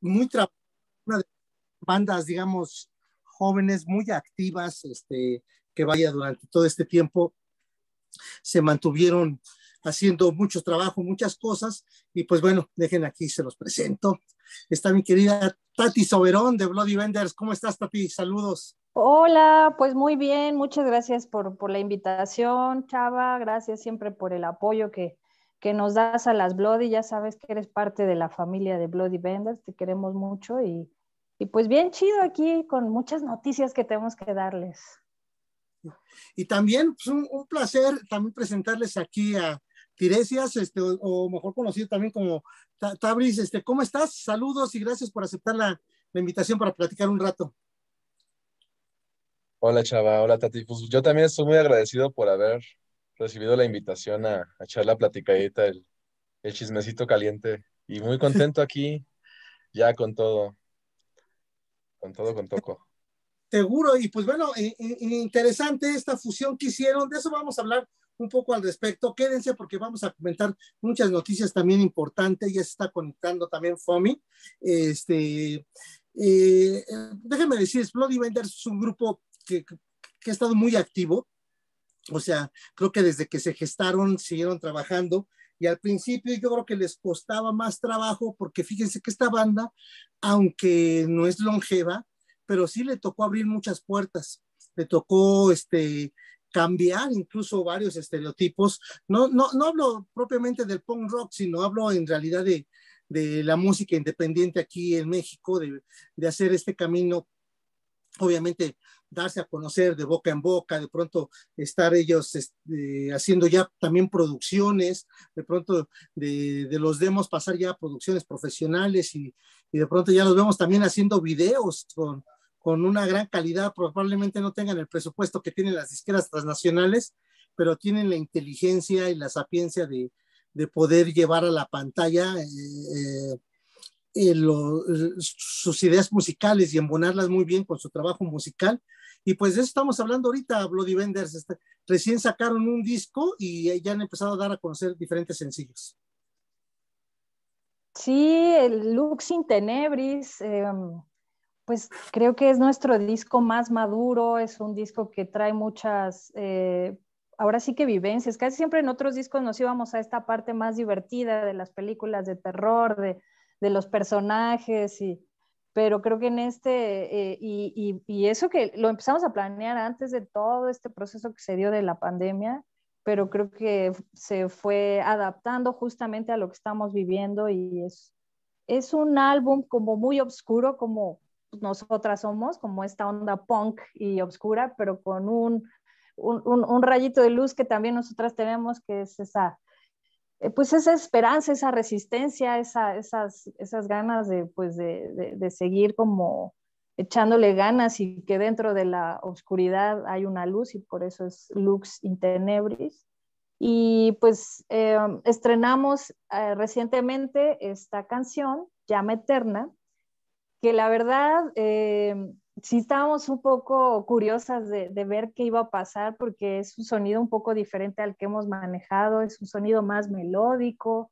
muy una de bandas, digamos, jóvenes muy activas, este, que vaya durante todo este tiempo, se mantuvieron haciendo mucho trabajo, muchas cosas, y pues bueno, dejen aquí, se los presento. Está mi querida Tati Soberón de Bloody Vendors. ¿Cómo estás, Tati? Saludos. Hola, pues muy bien, muchas gracias por la invitación, Chava, gracias siempre por el apoyo que, que nos das a las Bloody. Ya sabes que eres parte de la familia de Bloody Benders, te queremos mucho y, pues bien chido aquí con muchas noticias que tenemos que darles. Y también pues un, placer también presentarles aquí a Tiresias, este, o, mejor conocido también como Tabris. Este, ¿Cómo estás? Saludos y gracias por aceptar la, invitación para platicar un rato. Hola Chava, hola Tati. Pues yo también estoy muy agradecido por haber recibido la invitación a, echar la platicadita, el, el, chismecito caliente. Y muy contento aquí, ya con todo, con todo, con toco. Seguro, y pues bueno, eh, eh, interesante esta fusión que hicieron, de eso vamos a hablar un poco al respecto. Quédense porque vamos a comentar muchas noticias también importantes. Ya se está conectando también Fomi. Este, eh, déjenme decir, Bloody es un grupo que, ha estado muy activo o sea, creo que desde que se gestaron siguieron trabajando y al principio yo creo que les costaba más trabajo porque fíjense que esta banda, aunque no es longeva, pero sí le tocó abrir muchas puertas, le tocó este cambiar incluso varios estereotipos. No, no, hablo propiamente del punk rock, sino hablo en realidad de, la música independiente aquí en México, de, de hacer este camino obviamente darse a conocer de boca en boca, de pronto estar ellos eh, haciendo ya también producciones, de pronto de, los demos pasar ya a producciones profesionales y, de pronto ya los vemos también haciendo videos con, una gran calidad, probablemente no tengan el presupuesto que tienen las disqueras transnacionales, pero tienen la inteligencia y la sapiencia de, de poder llevar a la pantalla eh, eh, sus ideas musicales y embonarlas muy bien con su trabajo musical y pues de eso estamos hablando ahorita, Bloody Vendors. Este, recién sacaron un disco y ya han empezado a dar a conocer diferentes sencillos. Sí, el Lux in Tenebris, em, pues creo que es nuestro disco más maduro, es un disco que trae muchas, eh, ahora sí que vivencias. Casi siempre en otros discos nos íbamos a esta parte más divertida de las películas de terror, de los personajes y pero creo que en este, eh, y, eso que lo empezamos a planear antes de todo este proceso que se dio de la pandemia, pero creo que se fue adaptando justamente a lo que estamos viviendo y es, es un álbum como muy oscuro, como nosotras somos, como esta onda punk y oscura, pero con un rayito de luz que también nosotras tenemos, que es esa eh, pues esa esperanza, esa resistencia, esas, esas, ganas de, pues de, seguir como echándole ganas y que dentro de la oscuridad hay una luz y por eso es Lux in Y pues eh, estrenamos eh, recientemente esta canción, Llama Eterna, que la verdad sí estábamos un poco curiosas de, ver qué iba a pasar porque es un sonido un poco diferente al que hemos manejado, es un sonido más melódico.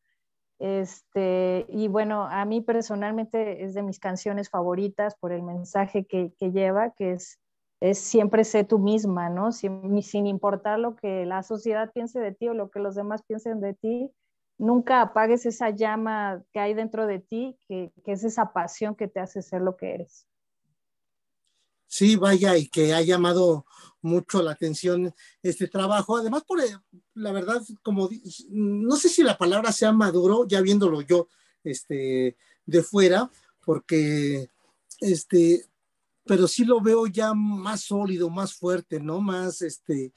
Este, y bueno, a mí personalmente es de mis canciones favoritas por el mensaje que, lleva, que es, es siempre sé tú misma, ¿no? Sin, importar lo que la sociedad piense de ti o lo que los demás piensen de ti, nunca apagues esa llama que hay dentro de ti, que es esa pasión que te hace ser lo que eres sí vaya y que ha llamado mucho la atención este trabajo. Además, por eh, la verdad, como no sé si la palabra sea maduro, ya viéndolo yo este, de fuera, porque este, pero sí lo veo ya más sólido, más fuerte, ¿no? Más este,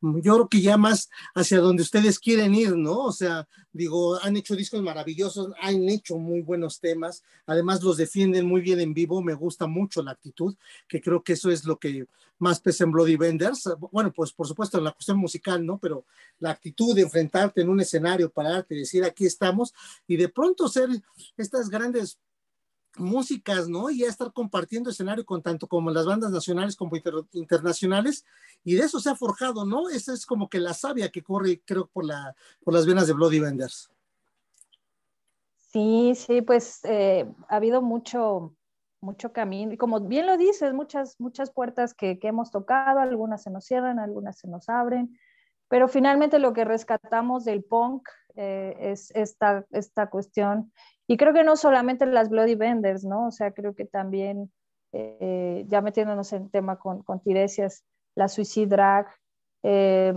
yo creo que ya más hacia donde ustedes quieren ir, ¿no? O sea, digo, han hecho discos maravillosos, han hecho muy buenos temas, además los defienden muy bien en vivo, me gusta mucho la actitud, que creo que eso es lo que más pesa en Bloody Benders. Bueno, pues por supuesto la cuestión musical, ¿no? Pero la actitud de enfrentarte en un escenario, pararte, decir aquí estamos, y de pronto ser estas grandes músicas, ¿no? Y a estar compartiendo escenario con tanto como las bandas nacionales como internacionales, y de eso se ha forjado, ¿no? Esa es como que la savia que corre, creo, por, la, por las venas de Bloody Vendors. Sí, sí, pues eh, ha habido mucho, mucho camino, y como bien lo dices, muchas, muchas puertas que, que hemos tocado, algunas se nos cierran, algunas se nos abren, pero finalmente lo que rescatamos del punk eh, es esta, esta cuestión. Y creo que no solamente las Bloody Benders, ¿no? O sea, creo que también, eh, ya metiéndonos en tema con, Tiresias, la Suicide Drag, eh,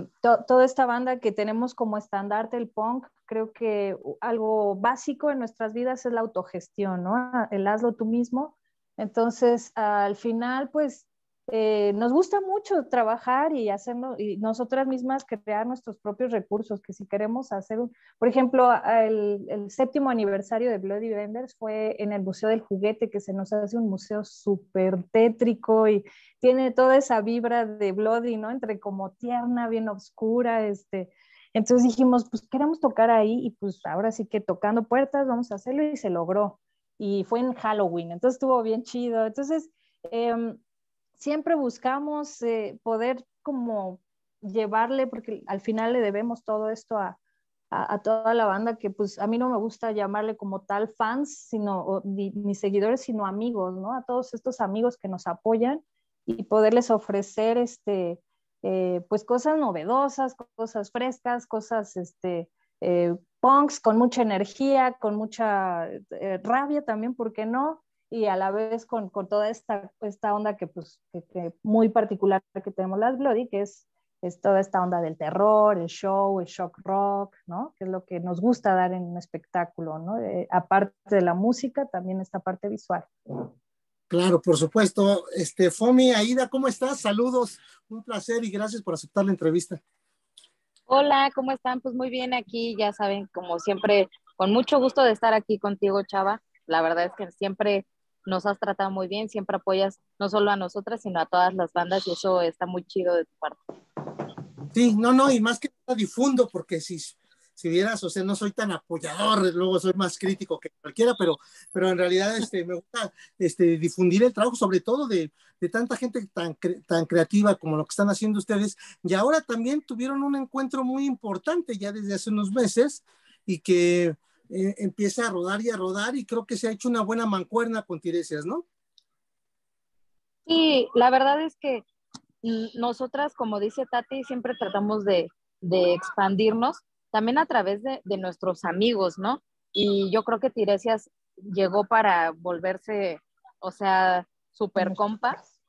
toda esta banda que tenemos como estandarte el punk, creo que algo básico en nuestras vidas es la autogestión, ¿no? Ah, el hazlo tú mismo. Entonces, al final, pues eh, nos gusta mucho trabajar y hacerlo y nosotras mismas crear nuestros propios recursos, que si queremos hacer por ejemplo, el, séptimo aniversario de Bloody Vendors fue en el Museo del Juguete, que se nos hace un museo súper tétrico y tiene toda esa vibra de Bloody, ¿no? Entre como tierna, bien oscura, este, entonces dijimos, pues queremos tocar ahí y pues ahora sí que tocando puertas vamos a hacerlo y se logró. Y fue en Halloween, entonces estuvo bien chido. Entonces, em, siempre buscamos eh, poder como llevarle, porque al final le debemos todo esto a, toda la banda, que pues a mí no me gusta llamarle como tal fans, sino mis ni, seguidores, sino amigos, ¿no? A todos estos amigos que nos apoyan y poderles ofrecer este, eh, pues cosas novedosas, cosas frescas, cosas este, eh, punks con mucha energía, con mucha rabia también, ¿por qué no? y a la vez con, toda esta, esta onda que, pues, muy particular que tenemos las Bloody, que es, toda esta onda del terror, el show, el shock rock, ¿no? Que es lo que nos gusta dar en un espectáculo, ¿no? Eh, aparte de la música, también esta parte visual. Claro, por supuesto. Este, Fomi, Aida, ¿cómo estás? Saludos, un placer y gracias por aceptar la entrevista. Hola, ¿cómo están? Pues muy bien aquí, ya saben, como siempre, con mucho gusto de estar aquí contigo, Chava. La verdad es que siempre nos has tratado muy bien, siempre apoyas no solo a nosotras, sino a todas las bandas y eso está muy chido de tu parte. Sí, no, no, y más que nada difundo, porque si, si vieras, o sea, no soy tan apoyador, luego soy más crítico que cualquiera, pero, pero en realidad este, me gusta este, difundir el trabajo, sobre todo de, de tanta gente tan, tan creativa como lo que están haciendo ustedes. Y ahora también tuvieron un encuentro muy importante ya desde hace unos meses y que eh, empieza a rodar y a rodar y creo que se ha hecho una buena mancuerna con Tiresias, ¿no? Sí, la verdad es que nosotras, como dice Tati, siempre tratamos de, expandirnos también a través de, de, nuestros amigos, ¿no? Y yo creo que Tiresias llegó para volverse, o sea, super compas,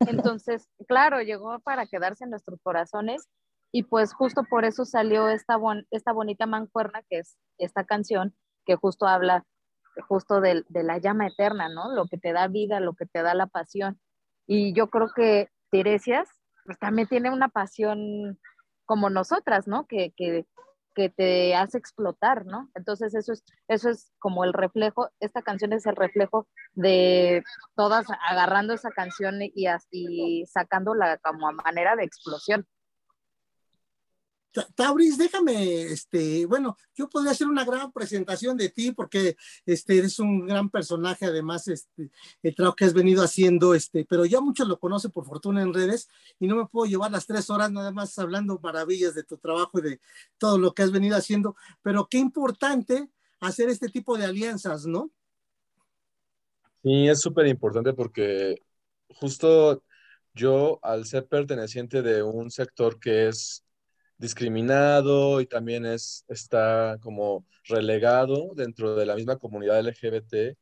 Entonces, claro, llegó para quedarse en nuestros corazones y pues justo por eso salió esta, esta bonita mancuerna, que es esta canción, que justo habla justo de, la llama eterna, ¿no? Lo que te da vida, lo que te da la pasión. Y yo creo que Tiresias pues también tiene una pasión como nosotras, ¿no? Que, que, te hace explotar, ¿no? Entonces eso es, eso es como el reflejo, esta canción es el reflejo de todas agarrando esa canción y, así sacándola como a manera de explosión. Tauris, déjame, este, bueno, yo podría hacer una gran presentación de ti porque este, eres un gran personaje, además, este, el trabajo que has venido haciendo, este, pero ya muchos lo conocen por fortuna en redes y no me puedo llevar las tres horas nada más hablando maravillas de tu trabajo y de todo lo que has venido haciendo, pero qué importante hacer este tipo de alianzas, ¿no? Sí, es súper importante porque justo yo, al ser perteneciente de un sector que es discriminado y también es, está como relegado dentro de la misma comunidad LGBT,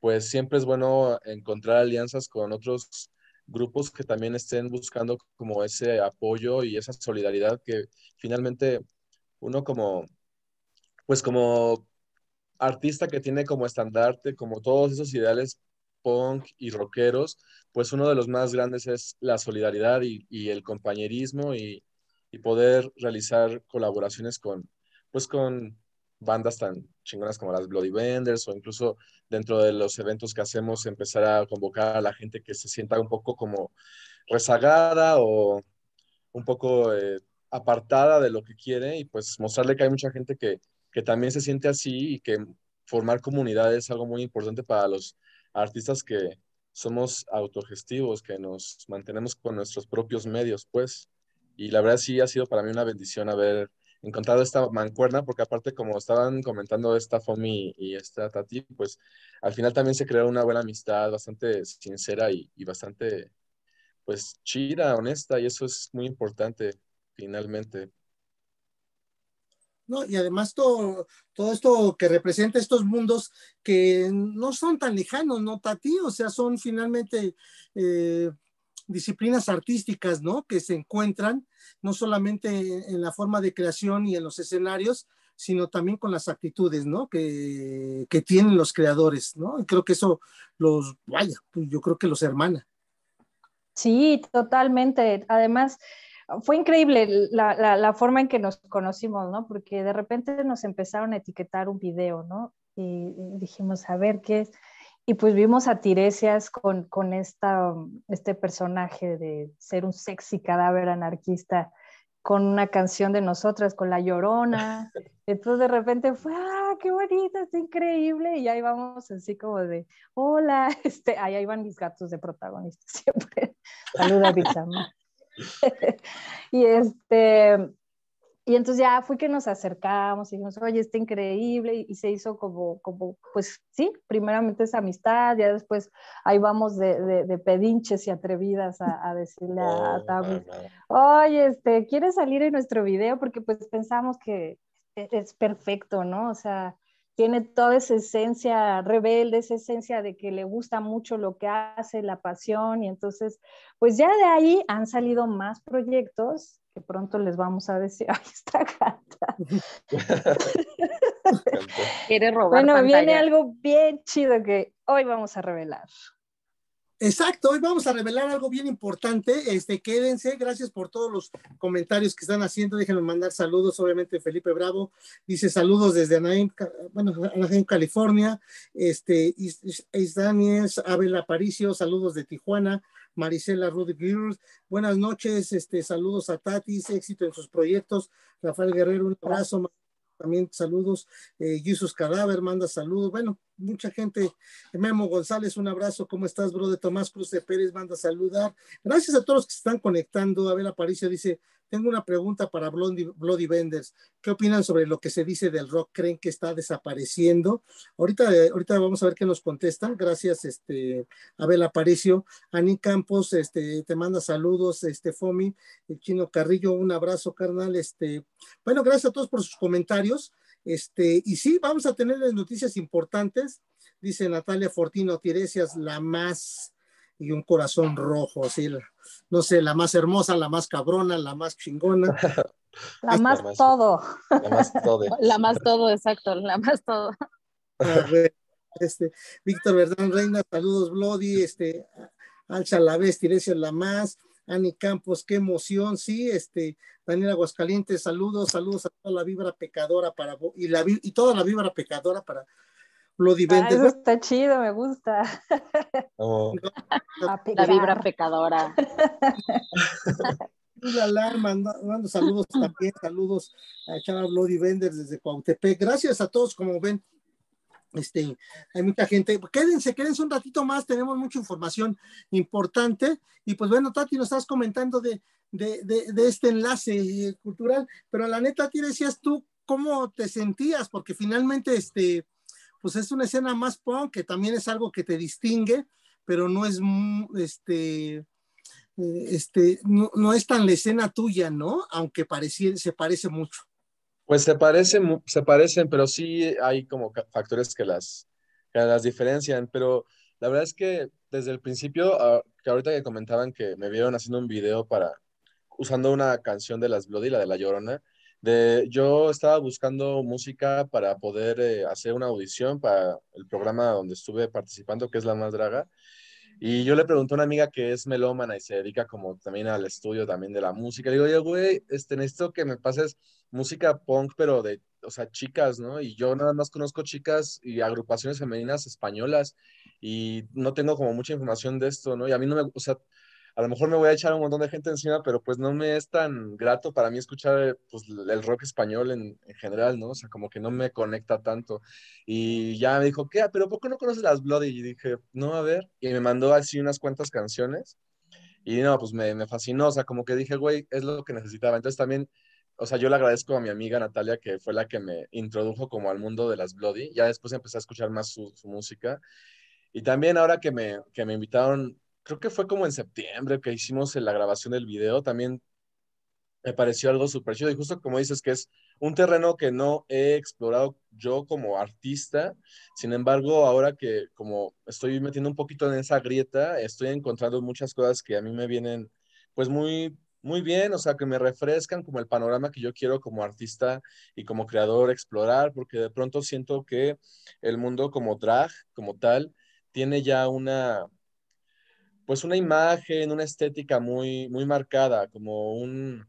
pues siempre es bueno encontrar alianzas con otros grupos que también estén buscando como ese apoyo y esa solidaridad que finalmente uno como, pues como artista que tiene como estandarte, como todos esos ideales punk y rockeros, pues uno de los más grandes es la solidaridad y, y el compañerismo y, y poder realizar colaboraciones con, pues con bandas tan chingonas como las Bloody Benders o incluso dentro de los eventos que hacemos empezar a convocar a la gente que se sienta un poco como rezagada o un poco eh, apartada de lo que quiere y pues mostrarle que hay mucha gente que, que también se siente así y que formar comunidad es algo muy importante para los artistas que somos autogestivos, que nos mantenemos con nuestros propios medios, pues. Y la verdad sí ha sido para mí una bendición haber encontrado esta mancuerna, porque aparte como estaban comentando esta Fomi y esta Tati, pues al final también se creó una buena amistad bastante sincera y, bastante, pues chida, honesta, y eso es muy importante finalmente. ¿no? Y además todo, todo esto que representa estos mundos que no son tan lejanos, ¿no, Tati? O sea, son finalmente eh, disciplinas artísticas, ¿no? Que se encuentran no solamente en la forma de creación y en los escenarios, sino también con las actitudes, ¿no? Que, tienen los creadores, ¿no? creo que eso los, vaya, pues yo creo que los hermana. Sí, totalmente. Además, fue increíble la, la, forma en que nos conocimos, ¿no? Porque de repente nos empezaron a etiquetar un video, ¿no? Y dijimos, a ver, ¿qué es? y pues vimos a Tiresias con, con esta, um, este personaje de ser un sexy cadáver anarquista con una canción de nosotras, con La Llorona. Entonces de repente fue, ah, qué bonita, está increíble. Y ahí vamos así como de, hola, este, ahí, van mis gatos de protagonista siempre. Saluda, Bichama. y este, y entonces ya fue que nos acercamos y dijimos, oye, está increíble, y, se hizo como, como, pues sí, primeramente es amistad, ya después ahí vamos de, pedinches y atrevidas a, decirle a, oh, oye, este, ¿quieres salir en nuestro video? Porque pues pensamos que e, es perfecto, ¿no? O sea, tiene toda esa esencia rebelde, esa esencia de que le gusta mucho lo que hace, la pasión, y entonces, pues ya de ahí han salido más proyectos que pronto les vamos a decir, ahí está Gata. Quiere robar Bueno, viene algo bien chido que hoy vamos a revelar. Exacto, hoy vamos a revelar algo bien importante. Este, quédense, gracias por todos los comentarios que están haciendo. Déjenme mandar saludos, obviamente Felipe Bravo dice saludos desde Anaheim, bueno, Anaheim, California. Este, Is Abel Aparicio, saludos de Tijuana. Marisela Rudy buenas noches, este, saludos a Tatis, éxito en sus proyectos. Rafael Guerrero, un abrazo, también saludos. Eh, Jesús Cadáver manda saludos. Bueno, mucha gente. Memo González, un abrazo. ¿Cómo estás, bro? De Tomás Cruz de Pérez, manda a saludar. Gracias a todos los que se están conectando. Abel Aparicio dice, tengo una pregunta para Bloody, Bloody ¿Qué opinan sobre lo que se dice del rock? ¿Creen que está desapareciendo? Ahorita, eh, ahorita vamos a ver qué nos contestan. Gracias, este, Abel Aparicio. Ani Campos, este, te manda saludos, este, Fomi, el Chino Carrillo, un abrazo, carnal. Este, bueno, gracias a todos por sus comentarios. Este, y sí, vamos a tener las noticias importantes, dice Natalia Fortino Tiresias, la más, y un corazón rojo, así, no sé, la más hermosa, la más cabrona, la más chingona. La más, todo. La más todo. la más todo, exacto, la más todo. Ah, este, Víctor Verdán Reina, saludos, bloody. este, Alcha la vez, Tiresias, la más. Ani Campos, qué emoción, sí, este, Daniel Aguascalientes, saludos, saludos a toda la vibra pecadora para y, la, y toda la vibra pecadora para Bloody divente. Ah, está chido, me gusta. Oh. la vibra pecadora. La alarma, mando saludos también, saludos a Chava Bloody Venders desde Cuautepec. Gracias a todos, como ven, este, hay mucha gente. Quédense, quédense un ratito más, tenemos mucha información importante. Y pues bueno, Tati, nos estás comentando de, este enlace eh, cultural, pero la neta, Tati, decías tú cómo te sentías, porque finalmente este, pues es una escena más punk, que también es algo que te distingue, pero no es mm, este. Eh, este, no, no es tan la escena tuya, ¿no? Aunque se parece mucho. Pues se parecen, se parecen, pero sí hay como factores que las, que las diferencian. Pero la verdad es que desde el principio, ah, que ahorita que comentaban que me vieron haciendo un video para, usando una canción de las Bloody, la de La Llorona, de, yo estaba buscando música para poder eh, hacer una audición para el programa donde estuve participando, que es La Más Draga, y yo le pregunto a una amiga que es melómana y se dedica como también al estudio también de la música. Le digo, oye, güey, este, necesito que me pases música punk, pero de, o sea, chicas, ¿no? Y yo nada más conozco chicas y agrupaciones femeninas españolas y no tengo como mucha información de esto, ¿no? Y a mí no me, gusta a lo mejor me voy a echar un montón de gente encima, pero pues no me es tan grato para mí escuchar pues, el rock español en, general, ¿no? O sea, como que no me conecta tanto. Y ya me dijo, ¿qué? Ah, ¿Pero por qué no conoces las Bloody? Y dije, no, a ver. Y me mandó así unas cuantas canciones. Y no, pues me, me fascinó, o sea, como que dije, güey, es lo que necesitaba. Entonces también o sea, yo le agradezco a mi amiga Natalia, que fue la que me introdujo como al mundo de las Bloody. Ya después empecé a escuchar más su, música. Y también ahora que me, que me invitaron creo que fue como en septiembre que hicimos la grabación del video, también me pareció algo súper chido. Y justo como dices, que es un terreno que no he explorado yo como artista. Sin embargo, ahora que como estoy metiendo un poquito en esa grieta, estoy encontrando muchas cosas que a mí me vienen pues muy muy bien, o sea, que me refrescan como el panorama que yo quiero como artista y como creador explorar, porque de pronto siento que el mundo como drag, como tal, tiene ya una pues una imagen, una estética muy, muy marcada, como un,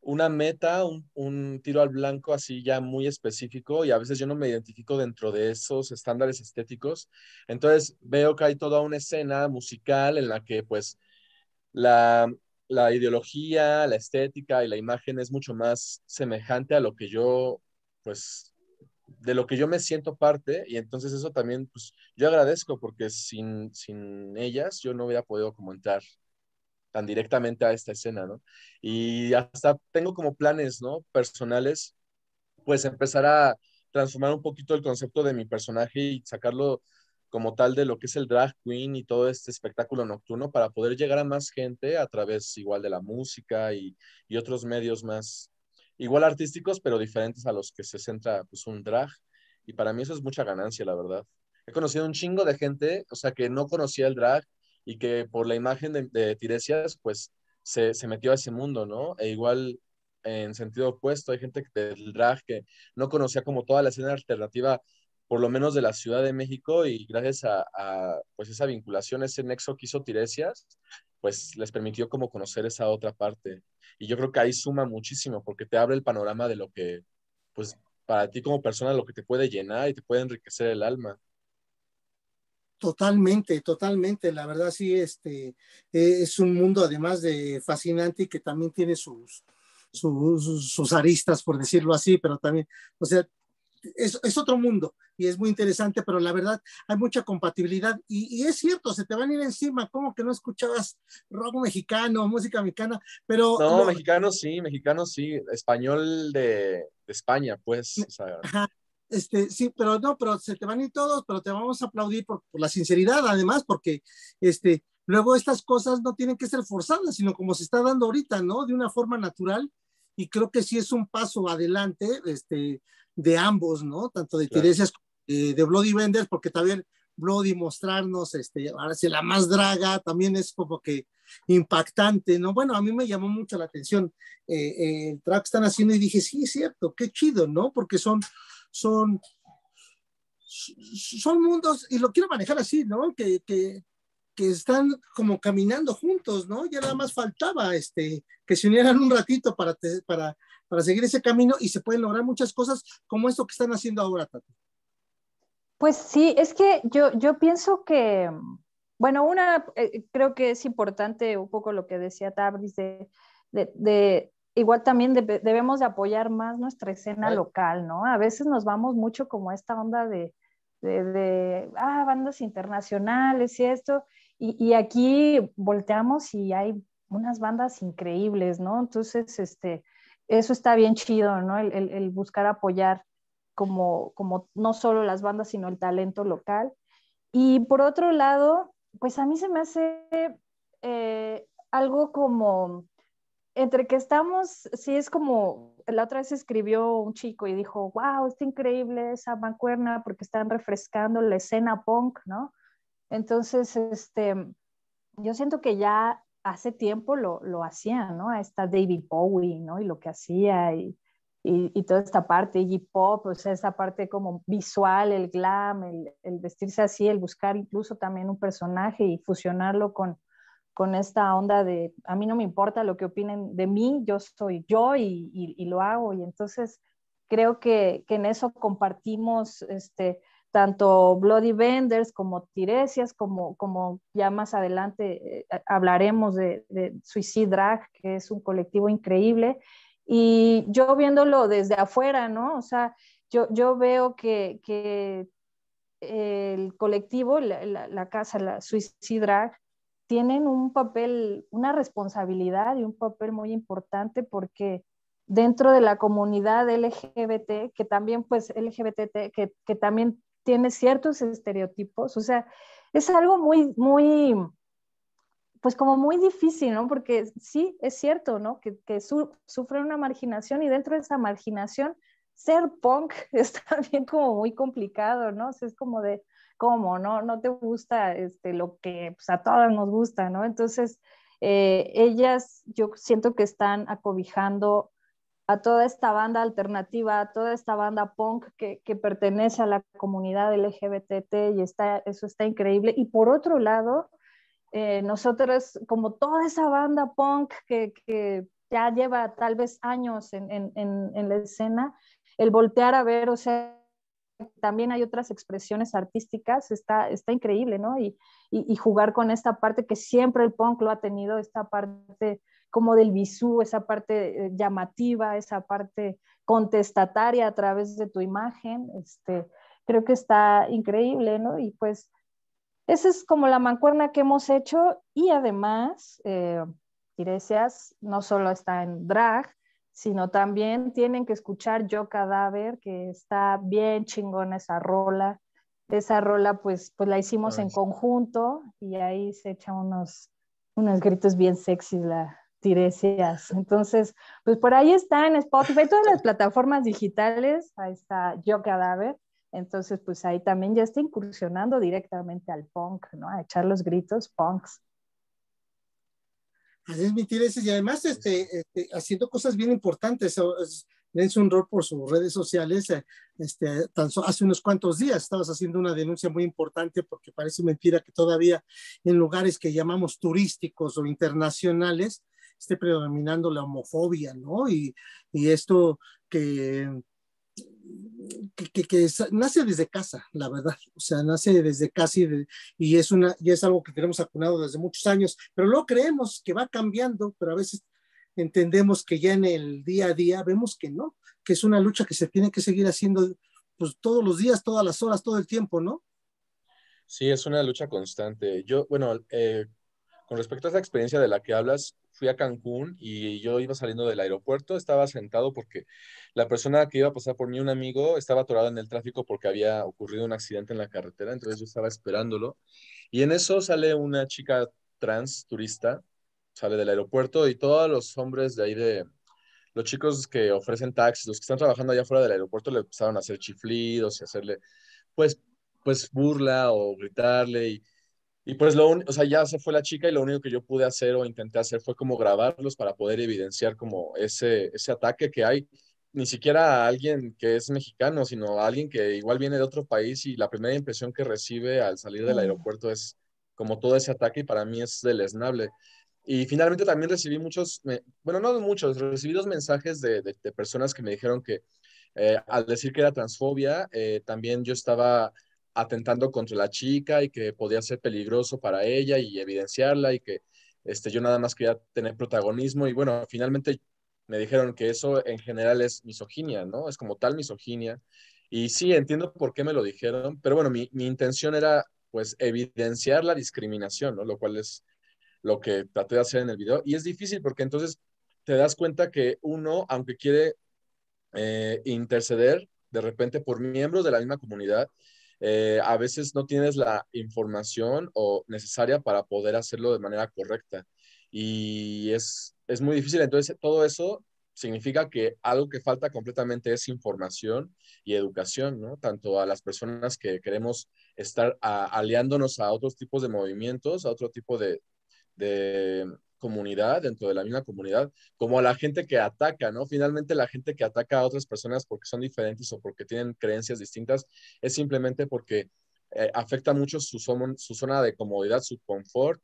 una meta, un, un, tiro al blanco así ya muy específico y a veces yo no me identifico dentro de esos estándares estéticos. Entonces veo que hay toda una escena musical en la que pues la, la ideología, la estética y la imagen es mucho más semejante a lo que yo pues de lo que yo me siento parte y entonces eso también, pues yo agradezco porque sin, sin ellas yo no hubiera podido como entrar tan directamente a esta escena, ¿no? Y hasta tengo como planes, ¿no? Personales, pues empezar a transformar un poquito el concepto de mi personaje y sacarlo como tal de lo que es el drag queen y todo este espectáculo nocturno para poder llegar a más gente a través igual de la música y, y otros medios más, igual artísticos, pero diferentes a los que se centra pues un drag. Y para mí eso es mucha ganancia, la verdad. He conocido un chingo de gente, o sea, que no conocía el drag y que por la imagen de, Tiresias, pues se, metió a ese mundo, ¿no? E igual en sentido opuesto, hay gente del drag que no conocía como toda la escena alternativa, por lo menos de la Ciudad de México, y gracias a, pues, esa vinculación, ese nexo que hizo Tiresias, pues les permitió como conocer esa otra parte. Y yo creo que ahí suma muchísimo porque te abre el panorama de lo que, pues para ti como persona, lo que te puede llenar y te puede enriquecer el alma. Totalmente, totalmente. La verdad sí, este e, es un mundo además de fascinante y que también tiene sus, sus, sus aristas, por decirlo así, pero también, o sea, es, otro mundo y es muy interesante, pero la verdad hay mucha compatibilidad y, es cierto, se te van a ir encima, como que no escuchabas rock mexicano, música mexicana, pero... No, mexicano sí, mexicano sí, español de, España, pues. Este, sí, pero no, pero se te van a ir todos, pero te vamos a aplaudir por, la sinceridad, además, porque este, luego estas cosas no tienen que ser forzadas, sino como se está dando ahorita, ¿no? De una forma natural, y creo que sí es un paso adelante, este, de ambos, ¿no? Tanto de Tiresias como eh, de Bloody Vendors porque también Bloody mostrarnos, este, ahora se la más draga, también es como que impactante, ¿no? Bueno, a mí me llamó mucho la atención eh, eh, el track que están haciendo y dije, sí, es cierto, qué chido, ¿no? Porque son, son, son mundos, y lo quiero manejar así, ¿no? Que, que, que están como caminando juntos, ¿no? Ya nada más faltaba, este, que se unieran un ratito para, para para seguir ese camino y se pueden lograr muchas cosas como esto que están haciendo ahora, Tati. Pues sí, es que yo, yo pienso que, bueno, una, eh, creo que es importante un poco lo que decía Tabris de, de, igual también debemos de apoyar más nuestra escena local, ¿no? A veces nos vamos mucho como a esta onda de, de, de, ah, bandas internacionales y esto, y, y, aquí volteamos y hay unas bandas increíbles, ¿no? Entonces, este, eso está bien chido, ¿no? El, buscar apoyar como, no solo las bandas, sino el talento local. Y por otro lado, pues a mí se me hace eh, algo como, entre que estamos, sí es como, la otra vez escribió un chico y dijo, wow, está increíble esa mancuerna porque están refrescando la escena punk, ¿no? Entonces, este, yo siento que ya hace tiempo lo, lo hacían, ¿no? Ahí está David Bowie, ¿no? Y lo que hacía y, toda esta parte, y pop, o sea, esa parte como visual, el glam, el, vestirse así, el buscar incluso también un personaje y fusionarlo con, con esta onda de, a mí no me importa lo que opinen de mí, yo soy yo y, lo hago. Y entonces creo que, que en eso compartimos, este, tanto Bloody Benders como Tiresias, como, como ya más adelante eh, eh, hablaremos de, de, Suicide que es un colectivo increíble. Y yo viéndolo desde afuera, ¿no? O sea, yo, yo veo que, el colectivo, la, casa, la Suicide tienen un papel, una responsabilidad y un papel muy importante porque dentro de la comunidad LGBT, que también, pues, LGBT, que, que también tiene ciertos estereotipos, o sea, es algo muy, muy, pues como muy difícil, ¿no? Porque sí, es cierto, ¿no? Que, sufre una marginación y dentro de esa marginación, ser punk está también como muy complicado, ¿no? es como de, ¿cómo? ¿No, no te gusta este, lo que pues, a todas nos gusta, ¿no? Entonces, eh, ellas yo siento que están acobijando a toda esta banda alternativa, a toda esta banda punk que, pertenece a la comunidad LGBT y está, eso está increíble. Y por otro lado, eh, nosotros, como toda esa banda punk que, ya lleva tal vez años en, la escena, el voltear a ver, o sea, también hay otras expresiones artísticas, está, está increíble, ¿no? y jugar con esta parte que siempre el punk lo ha tenido, esta parte como del bisú, esa parte eh, llamativa, esa parte contestataria a través de tu imagen. Este, creo que está increíble, ¿no? Y pues esa es como la mancuerna que hemos hecho y además, eh, no solo está en drag, sino también tienen que escuchar Yo Cadáver, que está bien chingona esa rola. Esa rola pues, pues la hicimos en conjunto y ahí se echan unos, unos gritos bien sexys la, Tiresias. Entonces, pues por ahí está en Spotify, todas las plataformas digitales, ahí está Yo Cadáver. Entonces, pues ahí también ya está incursionando directamente al punk, ¿no? A echar los gritos punks. Así es, mi y además este, este, haciendo cosas bien importantes. Es, dense un rol por sus redes sociales. Eh, este, hace unos cuantos días estabas haciendo una denuncia muy importante porque parece mentira que todavía en lugares que llamamos turísticos o internacionales esté predominando la homofobia, ¿no? Y, y esto que que, que, nace desde casa, la verdad, o sea, nace desde casi y, es, una, y es algo que tenemos acunado desde muchos años, pero luego creemos que va cambiando, pero a veces entendemos que ya en el día a día vemos que no, que es una lucha que se tiene que seguir haciendo pues todos los días, todas las horas, todo el tiempo, ¿no? Sí, es una lucha constante. Yo, bueno, eh, con respecto a esa experiencia de la que hablas, fui a Cancún y yo iba saliendo del aeropuerto, estaba sentado porque la persona que iba a pasar por mí, un amigo, estaba atorado en el tráfico porque había ocurrido un accidente en la carretera, entonces yo estaba esperándolo. Y en eso sale una chica trans turista, sale del aeropuerto y todos los hombres de ahí los chicos que ofrecen taxis, los que están trabajando allá fuera del aeropuerto, le empezaron a hacer chiflidos y hacerle, pues, pues burla o gritarle. Y y pues lo o sea, ya se fue la chica y lo único que yo pude hacer o intenté hacer fue como grabarlos para poder evidenciar como ese, ese ataque que hay, ni siquiera a alguien que es mexicano, sino a alguien que igual viene de otro país y la primera impresión que recibe al salir del aeropuerto es como todo ese ataque y para mí es deleznable. Y finalmente también recibí muchos, bueno, no muchos, recibí dos mensajes de, de, personas que me dijeron que eh, al decir que era transfobia, eh, también yo estaba atentando contra la chica y que podía ser peligroso para ella y evidenciarla y que este, yo nada más quería tener protagonismo y bueno, finalmente me dijeron que eso en general es misoginia, ¿no? Es como tal misoginia. Y sí, entiendo por qué me lo dijeron, pero bueno, mi, intención era pues evidenciar la discriminación, ¿no? Lo cual es lo que traté de hacer en el video. Y es difícil porque entonces te das cuenta que uno, aunque quiere eh, interceder de repente por miembros de la misma comunidad, eh, a veces no tienes la información o necesaria para poder hacerlo de manera correcta. Y es, es muy difícil. Entonces, todo eso significa que algo que falta completamente es información y educación, ¿no? Tanto a las personas que queremos estar aliándonos a otros tipos de movimientos, a otro tipo de, de, comunidad, dentro de la misma comunidad, como a la gente que ataca, ¿no? Finalmente la gente que ataca a otras personas porque son diferentes o porque tienen creencias distintas es simplemente porque eh, afecta mucho su, su zona de comodidad, su confort.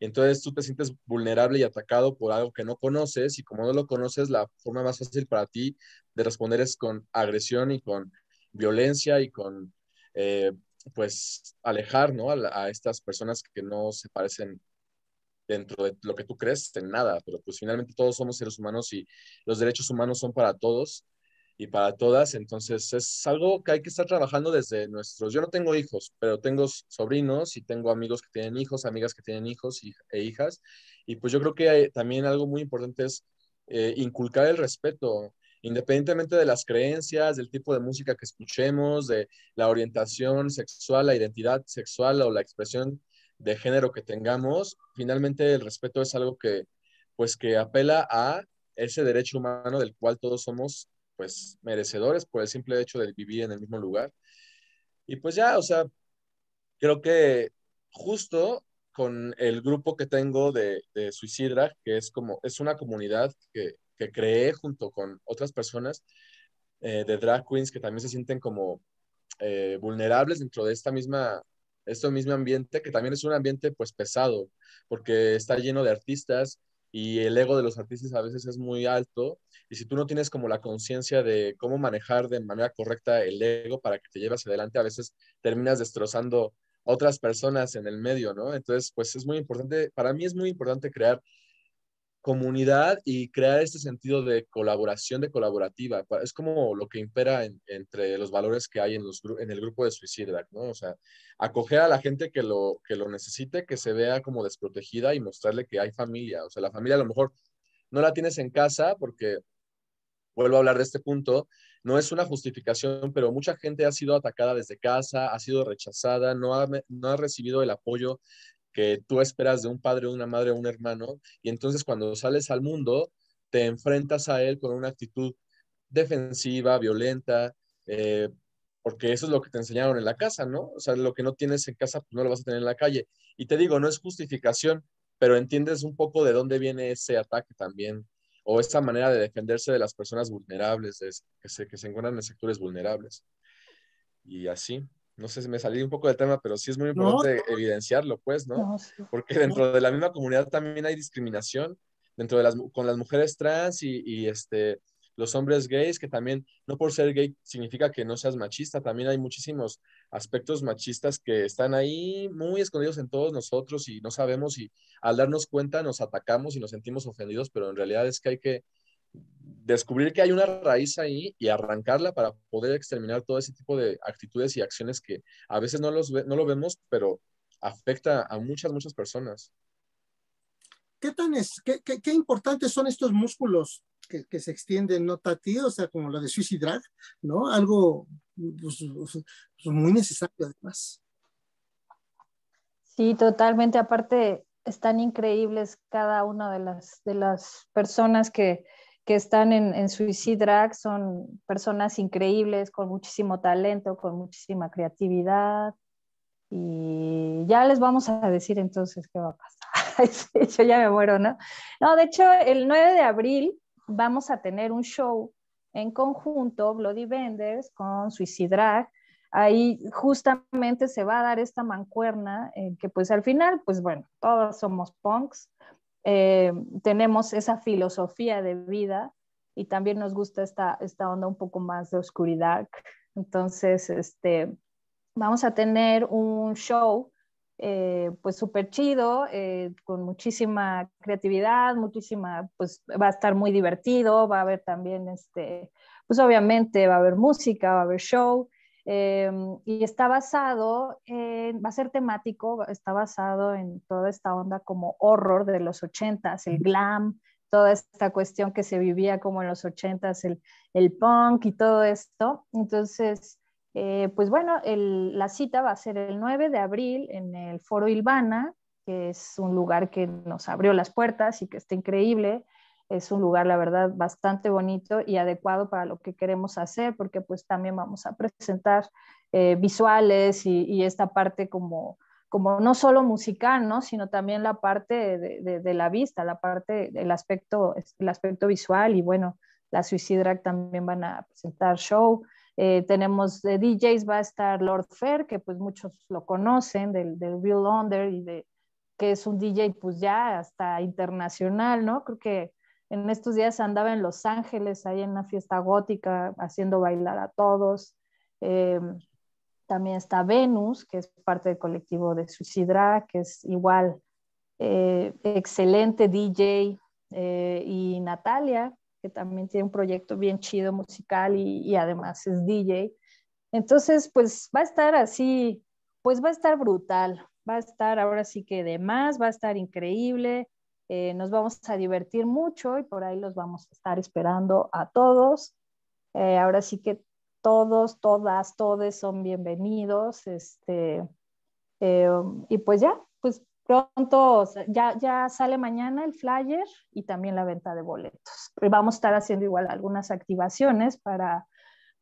Entonces tú te sientes vulnerable y atacado por algo que no conoces y como no lo conoces, la forma más fácil para ti de responder es con agresión y con violencia y con, eh, pues, alejar, ¿no? a estas personas que no se parecen dentro de lo que tú crees, en nada, pero pues finalmente todos somos seres humanos y los derechos humanos son para todos y para todas, entonces es algo que hay que estar trabajando desde nuestros, yo no tengo hijos, pero tengo sobrinos y tengo amigos que tienen hijos, amigas que tienen hijos e hijas, y pues yo creo que también algo muy importante es eh, inculcar el respeto, independientemente de las creencias, del tipo de música que escuchemos, de la orientación sexual, la identidad sexual o la expresión de género que tengamos, finalmente el respeto es algo que, pues, que apela a ese derecho humano del cual todos somos, pues, merecedores por el simple hecho de vivir en el mismo lugar. Y pues ya, o sea, creo que justo con el grupo que tengo de, de Suicidra, que es como, es una comunidad que, que creé junto con otras personas eh, de drag queens que también se sienten como eh, vulnerables dentro de esta misma este mismo ambiente, que también es un ambiente pues pesado, porque está lleno de artistas y el ego de los artistas a veces es muy alto, y si tú no tienes como la conciencia de cómo manejar de manera correcta el ego para que te lleves adelante, a veces terminas destrozando otras personas en el medio, ¿no? Entonces, pues es muy importante, para mí es muy importante crear comunidad y crear este sentido de colaboración, de colaborativa. Es como lo que impera entre los valores que hay en, los, en el grupo de Suicida, ¿no? O sea, acoger a la gente que lo, que lo necesite, que se vea como desprotegida y mostrarle que hay familia. O sea, la familia a lo mejor no la tienes en casa porque, vuelvo a hablar de este punto, no es una justificación, pero mucha gente ha sido atacada desde casa, ha sido rechazada, no ha, no ha recibido el apoyo que tú esperas de un padre, una madre, un hermano, y entonces cuando sales al mundo, te enfrentas a él con una actitud defensiva, violenta, eh, porque eso es lo que te enseñaron en la casa, ¿no? O sea, lo que no tienes en casa, pues no lo vas a tener en la calle. Y te digo, no es justificación, pero entiendes un poco de dónde viene ese ataque también, o esta manera de defenderse de las personas vulnerables, de, que se encuentran en sectores vulnerables. Y así no sé si me salí un poco del tema, pero sí es muy importante evidenciarlo, pues, ¿no? Porque dentro de la misma comunidad también hay discriminación dentro de las, con las mujeres trans y, y, este, los hombres gays, que también no por ser gay significa que no seas machista, también hay muchísimos aspectos machistas que están ahí muy escondidos en todos nosotros y no sabemos y al darnos cuenta nos atacamos y nos sentimos ofendidos, pero en realidad es que hay que descubrir que hay una raíz ahí y arrancarla para poder exterminar todo ese tipo de actitudes y acciones que a veces no, los no lo vemos, pero afecta a muchas, muchas personas. ¿Qué tan es, qué, qué, qué importantes son estos músculos que, que, se extienden, no Tati? O sea, como la de suicidar? ¿no? Algo pues, pues, pues, muy necesario además. Sí, totalmente. Aparte, están increíbles cada una de las, de las personas que, que están en, en Suicide Drag son personas increíbles, con muchísimo talento, con muchísima creatividad. Y ya les vamos a decir entonces qué va a pasar. De hecho, ya me muero, ¿no? No, de hecho, el 9 de abril vamos a tener un show en conjunto, Bloody Benders, con Suicide Drag. Ahí justamente se va a dar esta mancuerna en eh, que pues al final, pues bueno, todos somos punks, eh, tenemos esa filosofía de vida y también nos gusta esta, onda un poco más de oscuridad. Entonces, este, vamos a tener un show eh, pues súper chido, eh, con muchísima creatividad, muchísima, pues va a estar muy divertido, va a haber también, este, pues obviamente va a haber música, va a haber show, Em, y está basado va a ser temático, está basado en toda esta onda como horror de los ochentas, el glam, toda esta cuestión que se vivía como en los ochentas, el, punk y todo esto. Entonces, eh, pues bueno, la cita va a ser el 9 de abril en el Foro Ilvana, que es un lugar que nos abrió las puertas y que está increíble es un lugar, la verdad, bastante bonito y adecuado para lo que queremos hacer, porque pues también vamos a presentar eh, visuales y, esta parte como, como no solo musical, ¿no? sino también la parte de, la vista, la parte del aspecto, el aspecto visual y bueno, la Suicide también van a presentar show. Eh, tenemos de DJs, va a estar Lord Fair, que pues muchos lo conocen, del, del Real Under y de que es un DJ pues ya hasta internacional, ¿no? Creo que en estos días andaba en Los Ángeles, ahí en una fiesta gótica, haciendo bailar a todos. Eh, también está Venus, que es parte del colectivo de Suicidra, que es igual eh, excelente DJ, eh, y Natalia, que también tiene un proyecto bien chido musical y, y, además es DJ. Entonces, pues va a estar así, pues va a estar brutal, va a estar ahora sí que de más, va a estar increíble, eh, nos vamos a divertir mucho y por ahí los vamos a estar esperando a todos. Eh, ahora sí que todos, todas, todes son bienvenidos. Este, eh, y pues ya, pues pronto, ya, sale mañana el flyer y también la venta de boletos. vamos a estar haciendo igual algunas activaciones para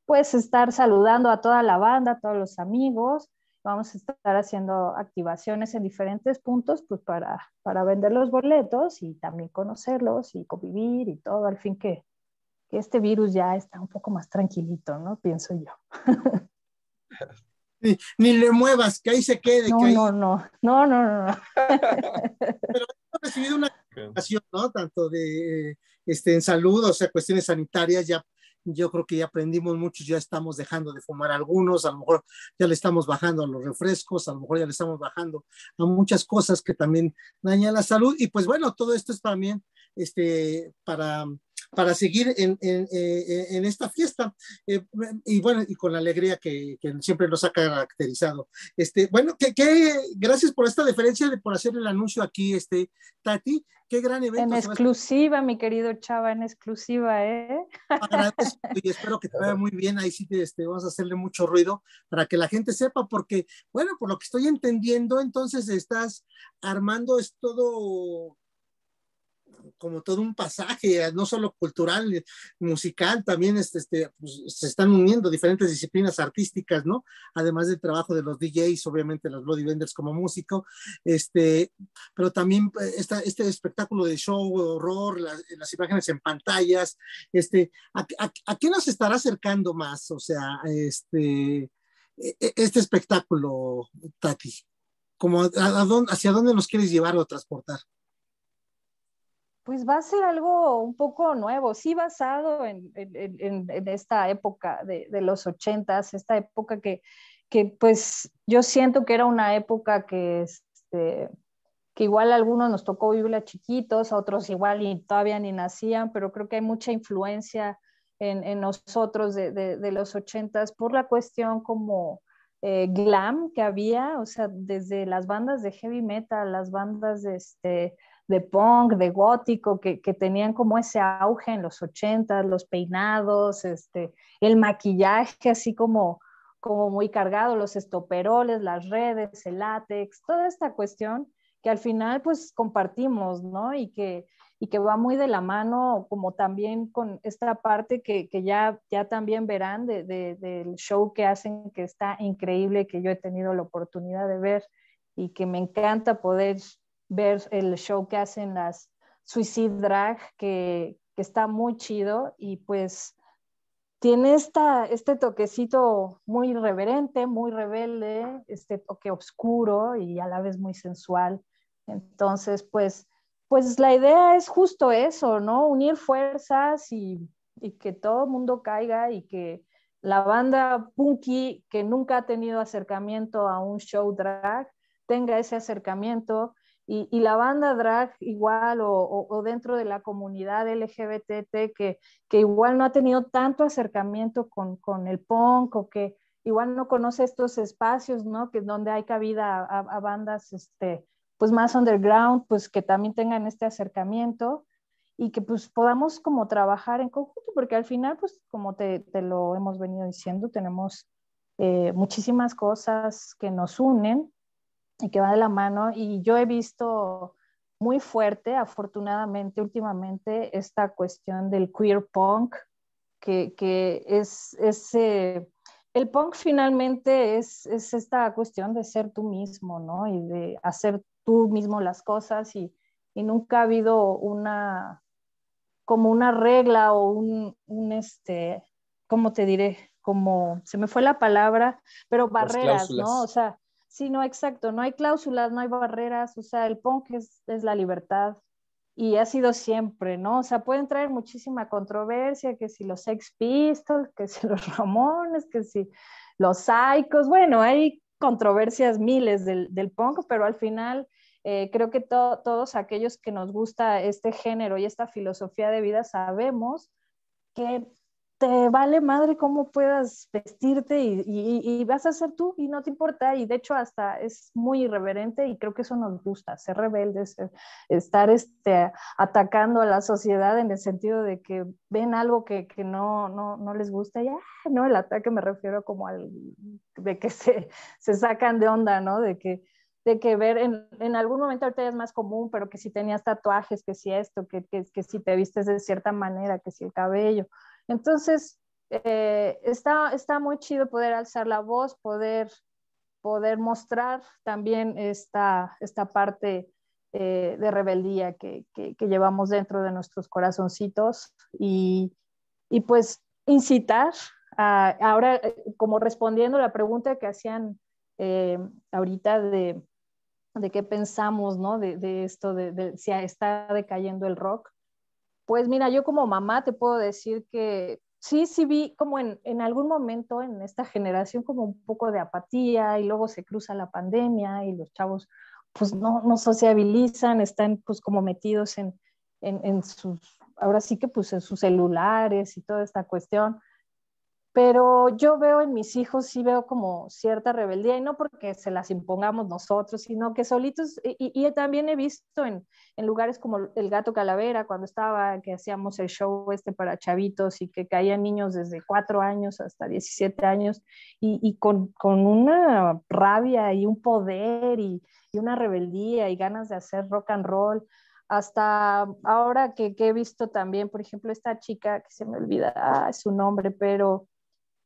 pues estar saludando a toda la banda, a todos los amigos Vamos a estar haciendo activaciones en diferentes puntos pues para, para vender los boletos y también conocerlos y convivir y todo, al fin que, este virus ya está un poco más tranquilito, ¿no? Pienso yo. Ni, le muevas, que ahí se quede. No, no, no, no, no, no. Pero hemos recibido una invitación, ¿no? Tanto de, este, en salud, o sea, cuestiones sanitarias, ya yo creo que ya aprendimos muchos, ya estamos dejando de fumar algunos, a lo mejor ya le estamos bajando a los refrescos, a lo mejor ya le estamos bajando a muchas cosas que también dañan la salud. Y pues bueno, todo esto es también este, para para seguir en, eh, eh, esta fiesta. Eh, y bueno, y con la alegría que, siempre nos ha caracterizado. Este, bueno, que, gracias por esta deferencia, de, por hacer el anuncio aquí, este, Tati. Qué gran evento. En exclusiva, mi querido Chava, en exclusiva, ¿eh? y espero que te vaya muy bien. Ahí sí este, vamos a hacerle mucho ruido para que la gente sepa, porque, bueno, por lo que estoy entendiendo, entonces estás armando es todo como todo un pasaje, no solo cultural, musical, también este, este, pues, se están uniendo diferentes disciplinas artísticas, ¿no? Además del trabajo de los DJs, obviamente los Bloody Vendors como músico, este, pero también eh, este espectáculo de show, horror, las imágenes en pantallas, este, ¿a, qué nos estará acercando más? O sea, este, e, e, este espectáculo, Tati, como ¿hacia dónde nos quieres llevar o transportar? pues va a ser algo un poco nuevo, sí basado en, en, esta época de, los ochentas, esta época que, que, pues yo siento que era una época que, este, que igual algunos nos tocó vivirla chiquitos, a otros igual y todavía ni nacían, pero creo que hay mucha influencia en, nosotros de, de, los ochentas por la cuestión como... Eh, glam que había, o sea, desde las bandas de heavy metal, las bandas de, este, de punk, de gótico, que, tenían como ese auge en los ochentas, los peinados, este, el maquillaje así como, como muy cargado, los estoperoles, las redes, el látex, toda esta cuestión que al final pues compartimos, ¿no? Y que, y que va muy de la mano como también con esta parte que, ya, ya también verán del show que hacen, que está increíble, que yo he tenido la oportunidad de ver y que me encanta poder ver el show que hacen las Suicide Drag, que, está muy chido y pues tiene esta, este toquecito muy irreverente, muy rebelde, este toque oscuro y a la vez muy sensual. Entonces, pues, pues la idea es justo eso, ¿no? Unir fuerzas y, y que todo el mundo caiga y que la banda punky que nunca ha tenido acercamiento a un show drag tenga ese acercamiento, y, la banda drag igual o, dentro de la comunidad LGBT que, que, igual no ha tenido tanto acercamiento con, con, el punk o que igual no conoce estos espacios, ¿no? Que donde hay cabida a, bandas, este, pues más underground, pues que también tengan este acercamiento y que pues podamos como trabajar en conjunto, porque al final, pues como te, te lo hemos venido diciendo, tenemos eh, muchísimas cosas que nos unen y que va de la mano. Y yo he visto muy fuerte, afortunadamente, últimamente, esta cuestión del queer punk, que, es ese... Eh, el punk finalmente es, esta cuestión de ser tú mismo, ¿no? Y de hacer tú mismo las cosas y, nunca ha habido una, como una regla o un, un, este, ¿cómo te diré? Como, se me fue la palabra, pero barreras, ¿no? O sea, Sí, no, exacto, no hay cláusulas, no hay barreras, o sea, el punk es, la libertad y ha sido siempre, ¿no? O sea, pueden traer muchísima controversia, que si los Sex Pistols, que si los Ramones, que si los Psychos, bueno, hay controversias miles del, del punk, pero al final eh, creo que todos aquellos que nos gusta este género y esta filosofía de vida sabemos que te vale madre cómo puedas vestirte y, vas a ser tú y no te importa. Y de hecho hasta es muy irreverente y creo que eso nos gusta, ser rebeldes, eh, estar este, atacando a la sociedad en el sentido de que ven algo que, no, les gusta ya ah, no, el ataque me refiero como al de que se, sacan de onda, ¿no? De que de que ver en, algún momento ahorita es más común, pero que si tenías tatuajes, que si esto, que si te vistes de cierta manera, que si el cabello, entonces, eh, está, muy chido poder alzar la voz, poder, poder mostrar también esta, parte eh, de rebeldía que, llevamos dentro de nuestros corazoncitos y, pues incitar a, ahora, eh, como respondiendo a la pregunta que hacían ahorita de, qué pensamos, ¿no? De, esto, de, si está decayendo el rock. Pues mira, yo como mamá te puedo decir que sí, sí vi como en, algún momento en esta generación como un poco de apatía y luego se cruza la pandemia y los chavos pues no, sociabilizan, están pues como metidos en, en sus, ahora sí que pues en sus celulares y toda esta cuestión pero yo veo en mis hijos, sí veo como cierta rebeldía, y no porque se las impongamos nosotros, sino que solitos, y, también he visto en, lugares como el gato calavera, cuando estaba, que hacíamos el show este para chavitos y que caían niños desde 4 años hasta 17 años, y, con, con, una rabia y un poder y, y una rebeldía y ganas de hacer rock and roll hasta ahora que, he visto también, por ejemplo, esta chica que se me olvida ah, su nombre, pero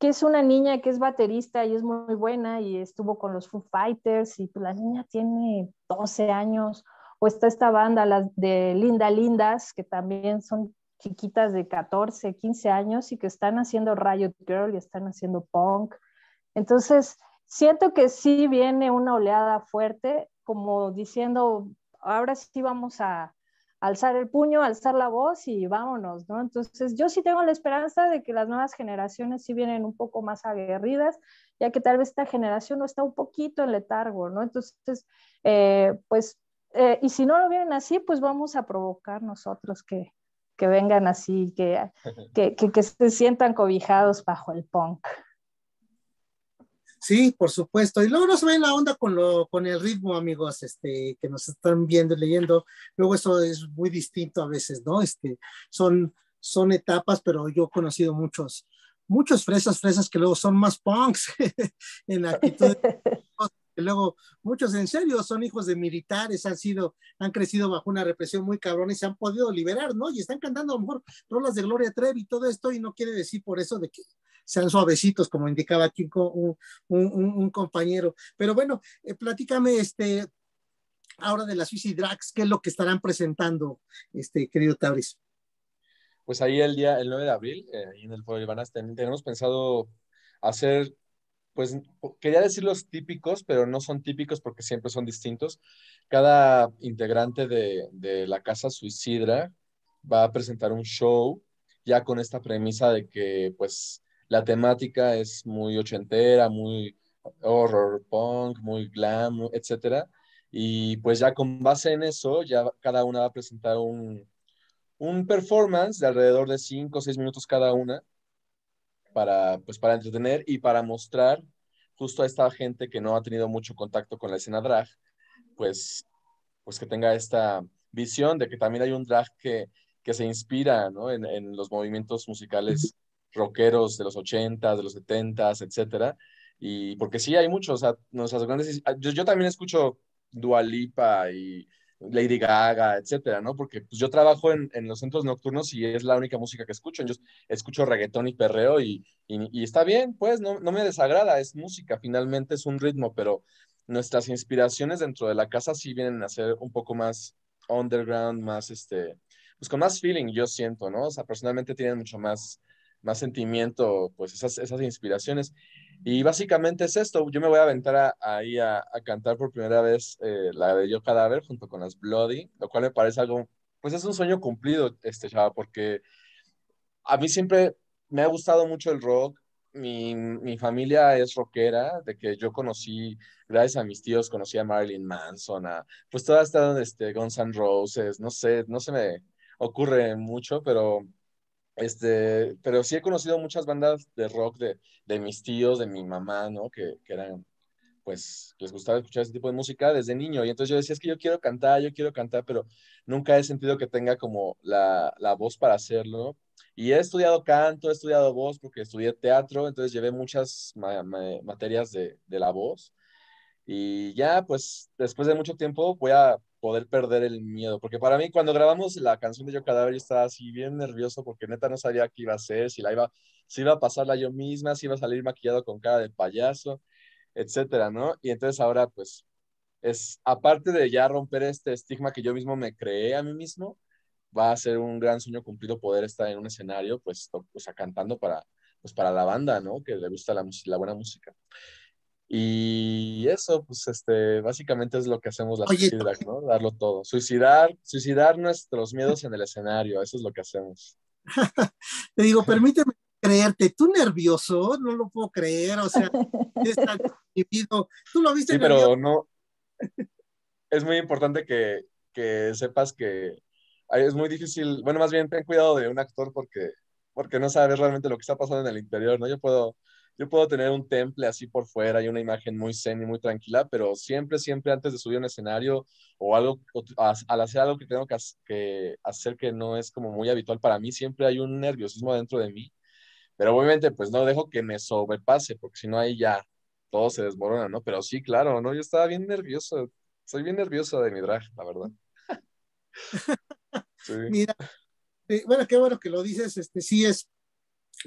es una niña que es baterista y es muy buena y estuvo con los Foo Fighters y pues, la niña tiene 12 años. O está esta banda, las de Linda Lindas, que también son chiquitas de 14, 15 años y que están haciendo Riot Girl y están haciendo punk. Entonces, siento que sí viene una oleada fuerte, como diciendo, ahora sí vamos a, alzar el puño, alzar la voz y vámonos, ¿no? Entonces yo sí tengo la esperanza de que las nuevas generaciones sí vienen un poco más aguerridas, ya que tal vez esta generación no está un poquito en letargo, ¿no? Entonces, eh, pues, eh, y si no lo vienen así, pues vamos a provocar nosotros que, que vengan así, que, que, que, que se sientan cobijados bajo el punk. Sí, por supuesto. Y luego no se en la onda con, lo, con el ritmo, amigos, este, que nos están viendo y leyendo. Luego eso es muy distinto a veces, ¿no? Este, son, son etapas, pero yo he conocido muchos, muchos fresas, fresas que luego son más punks en actitud. luego muchos en serio son hijos de militares, han sido, han crecido bajo una represión muy cabrón y se han podido liberar, ¿no? Y están cantando a lo mejor rolas de Gloria Trevi y todo esto, y no quiere decir por eso de que sean suavecitos, como indicaba aquí un, un, compañero. Pero bueno, eh, platícame, este, ahora de las Suicide Drags, ¿qué es lo que estarán presentando, este, querido Tabriz Pues ahí el día, el 9 de abril, eh, en el de Ibanas, tenemos pensado hacer, pues quería decir los típicos, pero no son típicos porque siempre son distintos. Cada integrante de, de la Casa Suicidra va a presentar un show ya con esta premisa de que, pues, la temática es muy ochentera, muy horror punk, muy glam, etc. Y pues ya con base en eso, ya cada una va a presentar un, performance de alrededor de cinco o seis minutos cada una para, pues, para entretener y para mostrar justo a esta gente que no ha tenido mucho contacto con la escena drag, pues, pues que tenga esta visión de que también hay un drag que, que se inspira en, en los movimientos musicales rockeros de los 80 de los 70 etcétera. Y porque sí hay muchos, o sea, nuestras grandes. Ah, yo, también escucho Dua y Lady Gaga, etcétera, ¿no? Porque pues, yo trabajo en, en, los centros nocturnos y es la única música que escucho. Yo escucho reggaetón y perreo y, y, y está bien, pues no, no me desagrada, es música, finalmente es un ritmo, pero nuestras inspiraciones dentro de la casa sí vienen a ser un poco más underground, más este, pues con más feeling, yo siento, ¿no? O sea, personalmente tienen mucho más más sentimiento, pues esas, esas inspiraciones. Y básicamente es esto, yo me voy a aventar ahí a, cantar por primera vez eh, la de Yo Cadáver junto con las Bloody, lo cual me parece algo, pues es un sueño cumplido, este chava, porque a mí siempre me ha gustado mucho el rock, mi, mi, familia es rockera, de que yo conocí, gracias a mis tíos, conocí a Marilyn Manson, a, pues todas estas, este, Guns N' Roses, no sé, no se me ocurre mucho, pero este, pero sí he conocido muchas bandas de rock de, mis tíos, de mi mamá, ¿no? Que, que eran, pues, les gustaba escuchar ese tipo de música desde niño. Y entonces yo decía, es que yo quiero cantar, yo quiero cantar, pero nunca he sentido que tenga como la, voz para hacerlo. Y he estudiado canto, he estudiado voz porque estudié teatro, entonces llevé muchas materias de, de la voz. Y ya, pues, después de mucho tiempo voy a poder perder el miedo. Porque para mí, cuando grabamos la canción de Yo Cadáver, yo estaba así bien nervioso porque neta no sabía qué iba a hacer, si la iba, si iba a pasarla yo misma, si iba a salir maquillado con cara de payaso, etcétera, ¿no? Y entonces ahora, pues, es aparte de ya romper este estigma que yo mismo me creé a mí mismo, va a ser un gran sueño cumplido poder estar en un escenario, pues, o sea, cantando para, pues, para la banda, ¿no? Que le gusta la, la buena música. Y eso, pues, este, básicamente es lo que hacemos la ¿no? Darlo todo. Suicidar, suicidar nuestros miedos en el escenario, eso es lo que hacemos. Te digo, permíteme creerte, tú nervioso, no lo puedo creer, o sea, Tú lo viste. Sí, pero no. Es muy importante que, que sepas que es muy difícil, bueno, más bien ten cuidado de un actor porque, porque no sabes realmente lo que está pasando en el interior, ¿no? Yo puedo yo puedo tener un temple así por fuera y una imagen muy zen y muy tranquila, pero siempre, siempre antes de subir a un escenario o algo, al hacer algo que tengo que, hacer que no es como muy habitual para mí, siempre hay un nerviosismo dentro de mí, pero obviamente pues no dejo que me sobrepase, porque si no ahí ya todo se desmorona, ¿no? Pero sí, claro, ¿no? Yo estaba bien nervioso, soy bien nervioso de mi drag, la verdad. sí. Mira, eh, bueno, qué bueno que lo dices, este sí es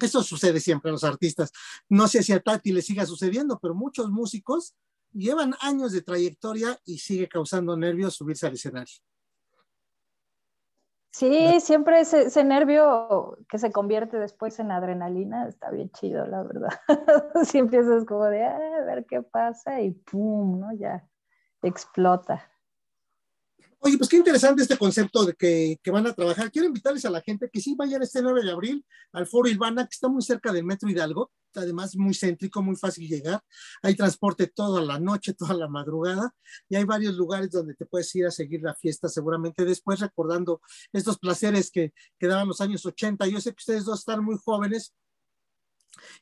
eso sucede siempre a los artistas. No sé si a Tati le siga sucediendo, pero muchos músicos llevan años de trayectoria y sigue causando nervios subirse al escenario. Sí, siempre ese, nervio que se convierte después en adrenalina está bien chido, la verdad. si empiezas como de, ah, a ver qué pasa y pum, ¿no? Ya explota. Oye, pues qué interesante este concepto de que, que, van a trabajar. Quiero invitarles a la gente que sí vayan este 9 de abril al Foro Ilvana, que está muy cerca del Metro Hidalgo, además muy céntrico, muy fácil llegar. Hay transporte toda la noche, toda la madrugada, y hay varios lugares donde te puedes ir a seguir la fiesta seguramente después, recordando estos placeres que, que daban los años 80. Yo sé que ustedes dos están muy jóvenes,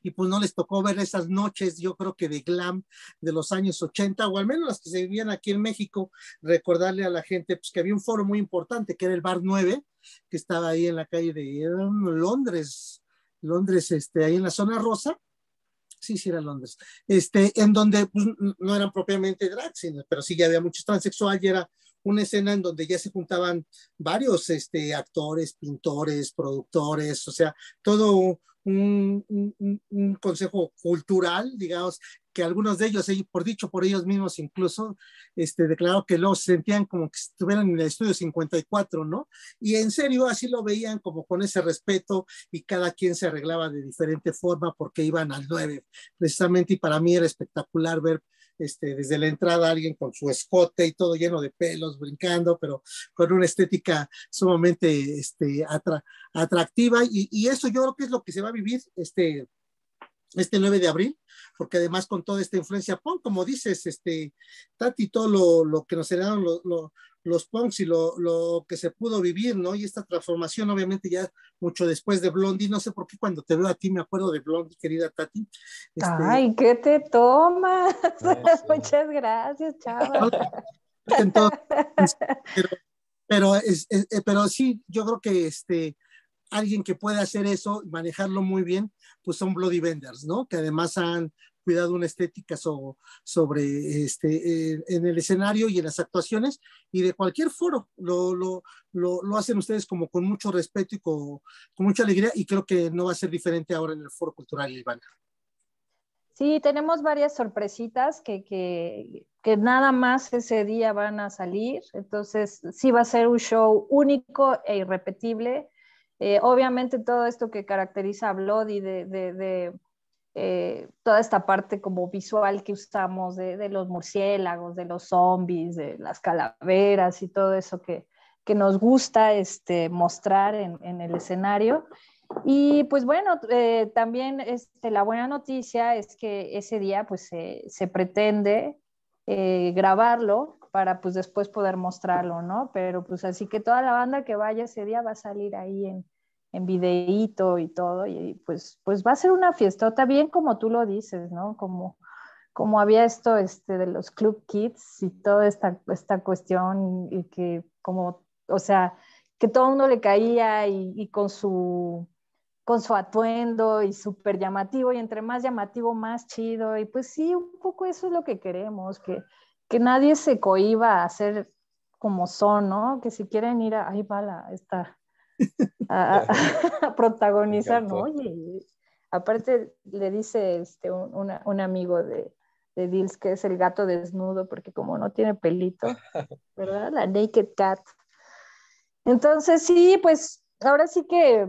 y pues no les tocó ver esas noches, yo creo que de glam de los años 80 o al menos las que se vivían aquí en México, recordarle a la gente pues que había un foro muy importante que era el Bar 9, que estaba ahí en la calle de um, Londres, Londres, este, ahí en la zona rosa, sí, sí era Londres, este, en donde pues, no eran propiamente drags, pero sí ya había muchos transexuales y era una escena en donde ya se juntaban varios este, actores, pintores, productores, o sea, todo un, consejo cultural, digamos, que algunos de ellos, por dicho por ellos mismos incluso, este, declaró que los sentían como que estuvieran en el estudio 54, ¿no? Y en serio así lo veían como con ese respeto y cada quien se arreglaba de diferente forma porque iban al 9, precisamente, y para mí era espectacular ver este, desde la entrada alguien con su escote y todo lleno de pelos, brincando, pero con una estética sumamente este, atractiva. Y, eso yo creo que es lo que se va a vivir este, este 9 de abril, porque además con toda esta influencia pon como dices, este, Tati, todo lo, que nos heredaron los... lo, los punks y lo, que se pudo vivir, ¿no? Y esta transformación, obviamente, ya mucho después de Blondie, no sé por qué cuando te veo a ti me acuerdo de Blondie, querida Tati. Este Ay, ¿qué te tomas? Muchas gracias, chava. pero, eh, pero, sí, yo creo que este, alguien que puede hacer eso, manejarlo muy bien, pues son Bloody Vendors, ¿no? Que además han cuidado una estética sobre este, eh, en el escenario y en las actuaciones y de cualquier foro. Lo, lo, lo, lo hacen ustedes como con mucho respeto y con, mucha alegría y creo que no va a ser diferente ahora en el foro cultural, Ivana. Sí, tenemos varias sorpresitas que, que, que nada más ese día van a salir. Entonces, sí va a ser un show único e irrepetible. Eh, obviamente todo esto que caracteriza a Bloody de, de, de, eh, toda esta parte como visual que usamos de, los murciélagos, de los zombies, de las calaveras y todo eso que, nos gusta este, mostrar en, el escenario. Y pues bueno, eh, también este, la buena noticia es que ese día pues se pretende eh, grabarlo para pues después poder mostrarlo, ¿no? Pero pues así que toda la banda que vaya ese día va a salir ahí en, en videíto y todo, y pues, pues va a ser una fiesta también como tú lo dices, ¿no? Como, como había esto este, de los club kids y toda esta, esta cuestión y que como, o sea, que todo el mundo le caía y, con su con su atuendo y súper llamativo y entre más llamativo más chido y pues sí, un poco eso es lo que queremos, que, que nadie se cohiba a ser como son, ¿no? Que si quieren ir a, ahí va la, esta, a, protagonizar, ¿no? Oye, aparte le dice este, un, amigo de, de que es el gato desnudo, porque como no tiene pelito, ¿verdad? La naked cat. Entonces sí, pues ahora sí que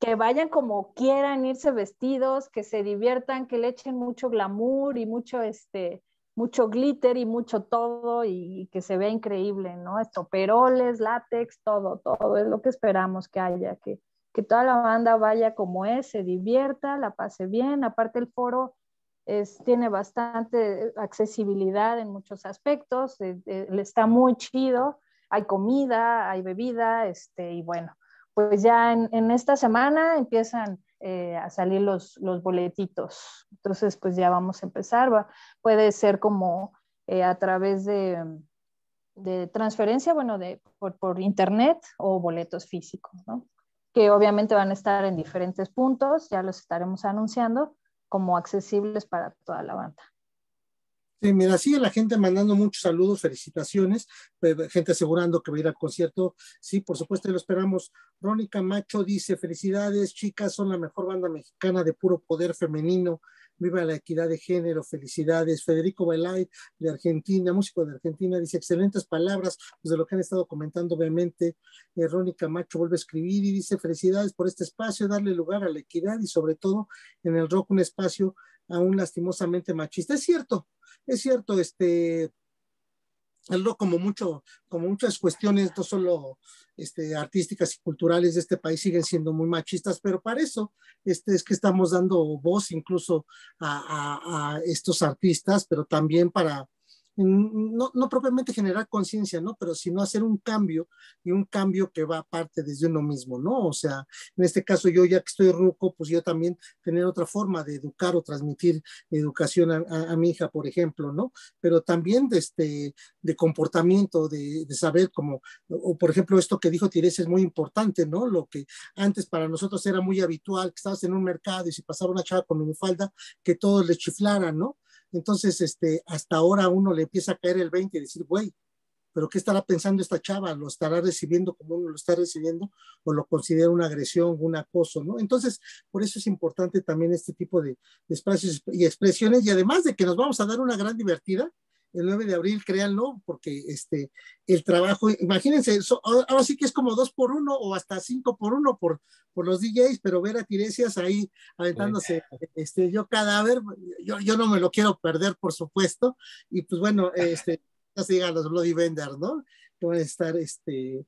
que vayan como quieran irse vestidos, que se diviertan, que le echen mucho glamour y mucho este mucho glitter y mucho todo y, que se vea increíble, ¿no? Esto, peroles, látex, todo, todo es lo que esperamos que haya, que, que toda la banda vaya como es, se divierta, la pase bien, aparte el foro es, tiene bastante accesibilidad en muchos aspectos, le eh, eh, está muy chido, hay comida, hay bebida, este, y bueno, pues ya en esta semana empiezan eh, a salir los, los, boletitos. Entonces, pues ya vamos a empezar. Va, puede ser como eh, a través de, transferencia, bueno, de, por, por, internet o boletos físicos, ¿no? Que obviamente van a estar en diferentes puntos, ya los estaremos anunciando como accesibles para toda la banda. Sí, la sigue la gente mandando muchos saludos, felicitaciones, gente asegurando que va a ir al concierto. Sí, por supuesto, lo esperamos. Rónica Macho dice, felicidades, chicas, son la mejor banda mexicana de puro poder femenino. Viva la equidad de género, felicidades. Federico Belay, de Argentina, músico de Argentina, dice excelentes palabras, pues de lo que han estado comentando, obviamente. Eh, Rónica Macho vuelve a escribir y dice felicidades por este espacio, darle lugar a la equidad y sobre todo en el rock un espacio aún lastimosamente machista. Es cierto, es cierto, este, como mucho, como muchas cuestiones, no solo este, artísticas y culturales de este país siguen siendo muy machistas, pero para eso este, es que estamos dando voz incluso a estos artistas, pero también para, no, no propiamente generar conciencia, ¿no? Pero sino hacer un cambio y un cambio que va aparte desde uno mismo, ¿no? O sea, en este caso yo ya que estoy ruco, pues yo también tener otra forma de educar o transmitir educación a, mi hija, por ejemplo, ¿no? Pero también de, este, de comportamiento, de, saber cómo, o por ejemplo esto que dijo Tires es muy importante, ¿no? Lo que antes para nosotros era muy habitual, que estabas en un mercado y si pasaba una chava con minifalda, que todos le chiflaran, ¿no? Entonces, este, hasta ahora uno le empieza a caer el 20 y decir, güey, pero ¿qué estará pensando esta chava? ¿Lo estará recibiendo como uno lo está recibiendo o lo considera una agresión, un acoso, ¿no? Entonces, por eso es importante también este tipo de, de espacios y expresiones y además de que nos vamos a dar una gran divertida, el 9 de abril, créanlo, porque este, el trabajo, imagínense, ahora sí que es como dos por uno o hasta cinco por uno por, los DJs, pero ver a Tiresias ahí aventándose, este, yo cadáver, yo, yo no me lo quiero perder, por supuesto, y pues bueno, este, ya se llegan los Bloody Vendor ¿no? Que van a estar, este,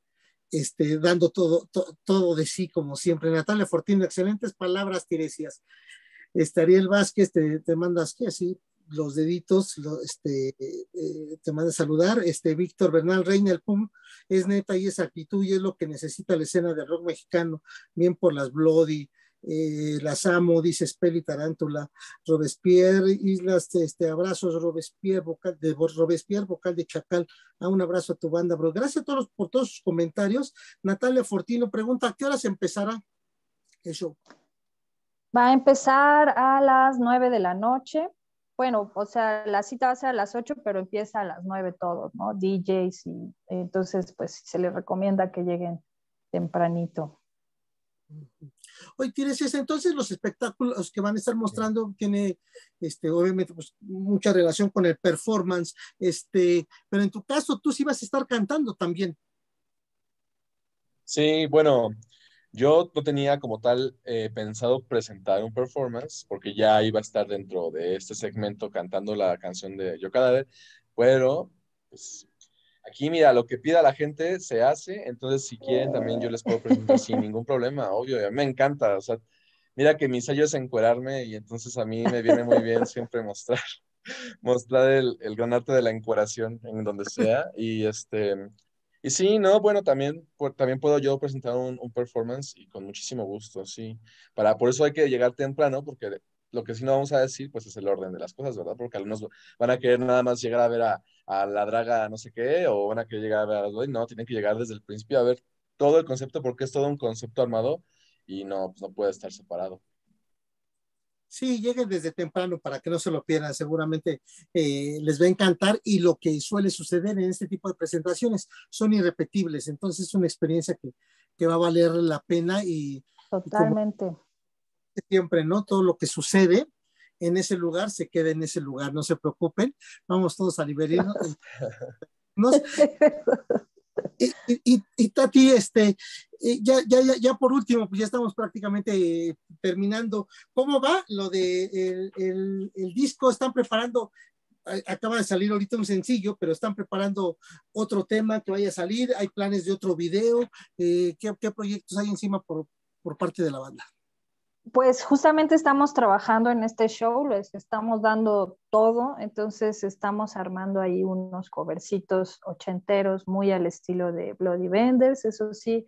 este dando todo, todo de sí, como siempre. Natalia Fortín, excelentes palabras, Tiresias. Este, Ariel Vázquez, te, te mandas, ¿qué? Sí, los deditos, este, eh, te manda a saludar. Este, Víctor Bernal Reina, el PUM, es neta y es actitud y es lo que necesita la escena de rock mexicano, bien por las Bloody, eh, las amo, dice Speli Tarántula, Robespierre, Islas, este, abrazos, Robespierre, vocal de Robespierre, vocal de Chacal, a un abrazo a tu banda, bro. Gracias a todos por todos sus comentarios. Natalia Fortino pregunta, ¿a qué horas empezará el show? Va a empezar a las nueve de la noche bueno, o sea, la cita va a ser a las 8, pero empieza a las 9 todos, ¿no? DJs y entonces pues se les recomienda que lleguen tempranito. Hoy tienes ese, entonces los espectáculos que van a estar mostrando tiene, este, obviamente, pues, mucha relación con el performance, este, pero en tu caso tú sí vas a estar cantando también. Sí, bueno, yo no tenía como tal eh, pensado presentar un performance porque ya iba a estar dentro de este segmento cantando la canción de Yo Cadáver, pero pues, aquí mira, lo que pida la gente se hace, entonces si quieren también yo les puedo presentar sin ningún problema, obvio, me encanta, o sea, mira que mi ensayo es encuerarme y entonces a mí me viene muy bien siempre mostrar, mostrar el, el gran arte de la encueración en donde sea y este, y sí, no, bueno, también, también puedo yo presentar un, performance y con muchísimo gusto, sí. Para, por eso hay que llegar temprano, porque lo que sí no vamos a decir, pues es el orden de las cosas, ¿verdad? Porque algunos van a querer nada más llegar a ver a, la draga no sé qué, o van a querer llegar a ver a... No, tienen que llegar desde el principio a ver todo el concepto, porque es todo un concepto armado y no, pues, no puede estar separado. Sí, lleguen desde temprano para que no se lo pierdan. Seguramente eh, les va a encantar y lo que suele suceder en este tipo de presentaciones son irrepetibles. Entonces es una experiencia que, va a valer la pena y... Totalmente. siempre, ¿no? Todo lo que sucede en ese lugar se queda en ese lugar. No se preocupen. Vamos todos a liberarnos. y, Tati, este, eh, ya, ya, ya, ya, por último, pues ya estamos prácticamente eh, terminando. ¿Cómo va lo de el, disco? ¿Están preparando acaba de salir ahorita un sencillo, pero están preparando otro tema que vaya a salir, hay planes de otro video, eh, ¿qué, proyectos hay encima por, por, parte de la banda? Pues justamente estamos trabajando en este show, les estamos dando todo, entonces estamos armando ahí unos covercitos ochenteros muy al estilo de Bloody Vendors, eso sí,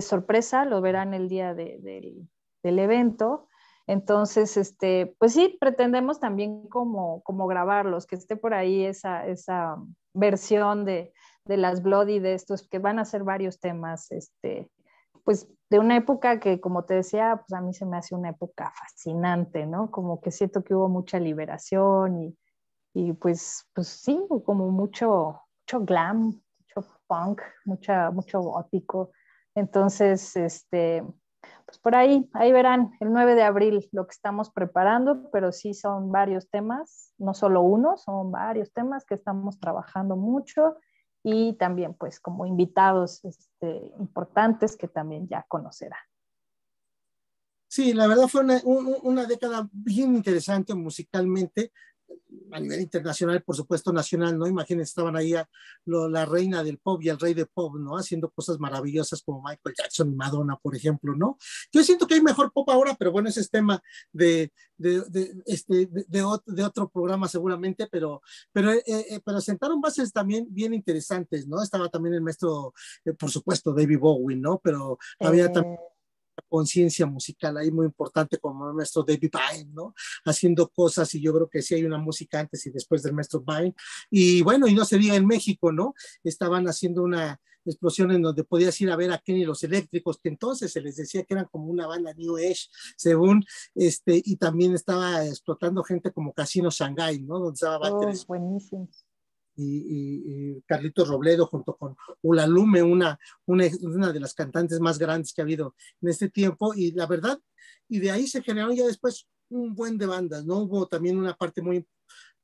sorpresa, lo verán el día del, del evento. Entonces, este, pues sí, pretendemos también como, como grabarlos, que esté por ahí esa, esa versión de, de, las Bloody, de estos, que van a ser varios temas, este, pues de una época que, como te decía, pues a mí se me hace una época fascinante, ¿no? Como que siento que hubo mucha liberación y, y pues, pues sí, como mucho, mucho glam, mucho punk, mucho gótico. Entonces, este, pues por ahí, ahí verán el 9 de abril lo que estamos preparando, pero sí son varios temas, no solo uno, son varios temas que estamos trabajando mucho y también pues como invitados este, importantes que también ya conocerán. Sí, la verdad fue una, una, década bien interesante musicalmente a nivel internacional, por supuesto nacional, ¿no? Imagínense, estaban ahí la reina del pop y el rey de pop, ¿no? Haciendo cosas maravillosas como Michael Jackson y Madonna, por ejemplo, ¿no? Yo siento que hay mejor pop ahora, pero bueno, ese es tema de, este, de, otro, programa seguramente, pero, eh, eh, pero, sentaron bases también bien interesantes, ¿no? Estaba también el maestro, eh, por supuesto, David Bowie, ¿no? Pero había también conciencia musical ahí muy importante como el maestro David Byrne, ¿no? Haciendo cosas y yo creo que sí hay una música antes y después del maestro Byrne. Y bueno, y no se diga en México, ¿no? Estaban haciendo una explosión en donde podías ir a ver a Kenny los eléctricos, que entonces se les decía que eran como una banda New Age, según este, y también estaba explotando gente como Casino Shanghai, ¿no? Oh, y, Carlitos Robledo junto con Ulalume, Lume, una, una, de las cantantes más grandes que ha habido en este tiempo, y la verdad, y de ahí se generaron ya después un buen de bandas, ¿no? Hubo también una parte muy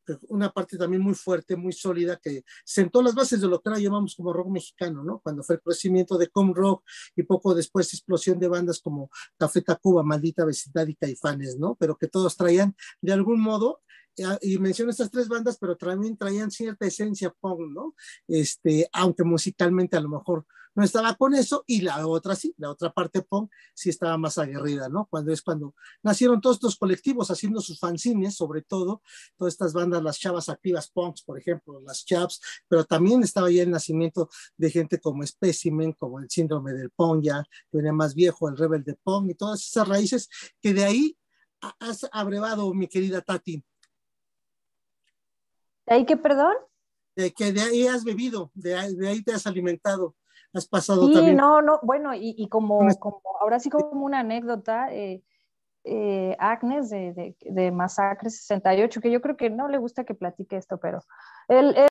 eh, una parte también muy fuerte, muy sólida, que sentó las bases de lo que ahora llamamos como rock mexicano, ¿no? Cuando fue el crecimiento de Com Rock y poco después explosión de bandas como Café Tacuba, Maldita Vecindad y Caifanes, ¿no? Pero que todos traían de algún modo eh, ah, y menciono estas tres bandas, pero también traían cierta esencia punk, ¿no? Este, aunque musicalmente a lo mejor no estaba con eso y la otra sí, la otra parte punk sí estaba más aguerrida, ¿no? Cuando es cuando nacieron todos estos colectivos haciendo sus fanzines, sobre todo, todas estas bandas, las chavas activas punks, por ejemplo, las chaps, pero también estaba ya el nacimiento de gente como Specimen, como el síndrome del punk ya, que venía más viejo, el rebel de punk y todas esas raíces que de ahí has abrevado, mi querida Tati. ¿De ahí qué, perdón? De que de ahí has bebido, de ahí te has alimentado pasado no, no, bueno, y, y como, este como, ahora sí como una anécdota, eh, eh Agnes de, de, de, Masacre 68, que yo creo que no le gusta que platique esto, pero él